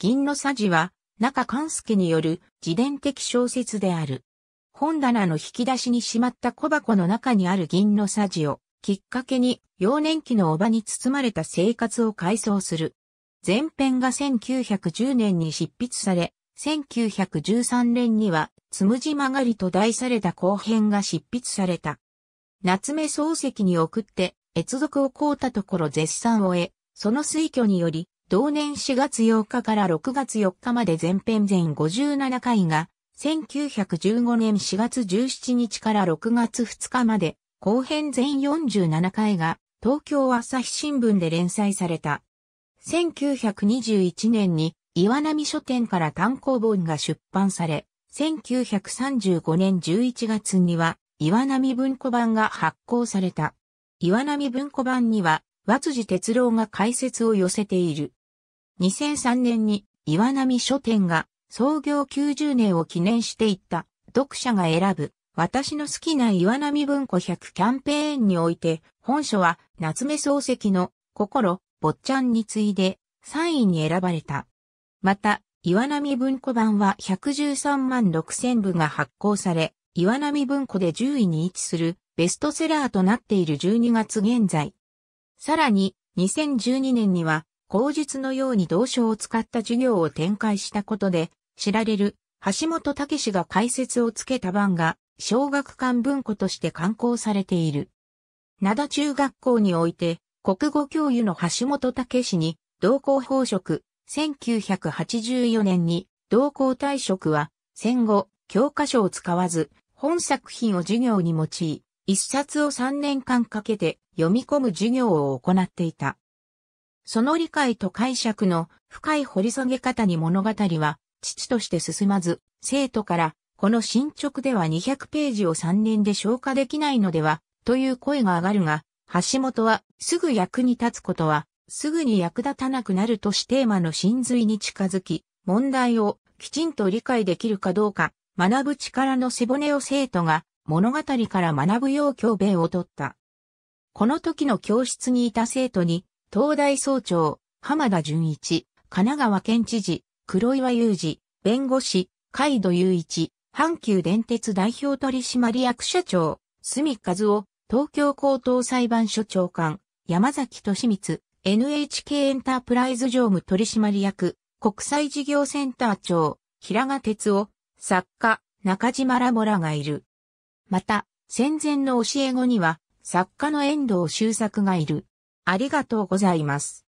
銀のさじは、中勘助による自伝的小説である。本棚の引き出しにしまった小箱の中にある銀のさじをきっかけに幼年期のおばに包まれた生活を改装する。前編が1910年に執筆され、1913年には、つむじ曲がりと題された後編が執筆された。夏目漱石に送って、越族を凍ったところ絶賛を得、その推挙により、同年4月8日から6月4日まで前編全57回が、1915年4月17日から6月2日まで、後編全47回が、東京朝日新聞で連載された。1921年に岩波書店から単行本が出版され、1935年11月には岩波文庫版が発行された。岩波文庫版には、和辻哲郎が解説を寄せている。2003年に岩波書店が創業90年を記念していった読者が選ぶ私の好きな岩波文庫100キャンペーンにおいて本書は夏目漱石の心、坊ちゃんに次いで3位に選ばれた。また、岩波文庫版は113万6000部が発行され、岩波文庫で10位に位置するベストセラーとなっている12月現在。さらに、2012年には口述のように同書を使った授業を展開したことで、知られる橋本武が解説をつけた版が、小学館文庫として刊行されている。灘中学校において、国語教諭の橋本武に、同校報職、1984年に、同校退職は、戦後、教科書を使わず、本作品を授業に用い、一冊を3年間かけて読み込む授業を行っていた。その理解と解釈の深い掘り下げ方に物語は、父として進まず、生徒から、この進捗では200ページを3年で消化できないのでは、という声が上がるが、橋本は、すぐ役に立つことは、すぐに役立たなくなるとしテーマの真髄に近づき、問題をきちんと理解できるかどうか、学ぶ力の背骨を生徒が物語から学ぶよう教鞭を取った。この時の教室にいた生徒に東大総長、浜田純一、神奈川県知事、黒岩祐二、弁護士、海戸雄一、阪急電鉄代表取締役社長、住和夫、東京高等裁判所長官、山崎利光、NHK エンタープライズ常務取締役、国際事業センター長、平賀哲夫、作家、中島ラモらがいる。また、戦前の教え子には、作家の遠藤周作がいる。ありがとうございます。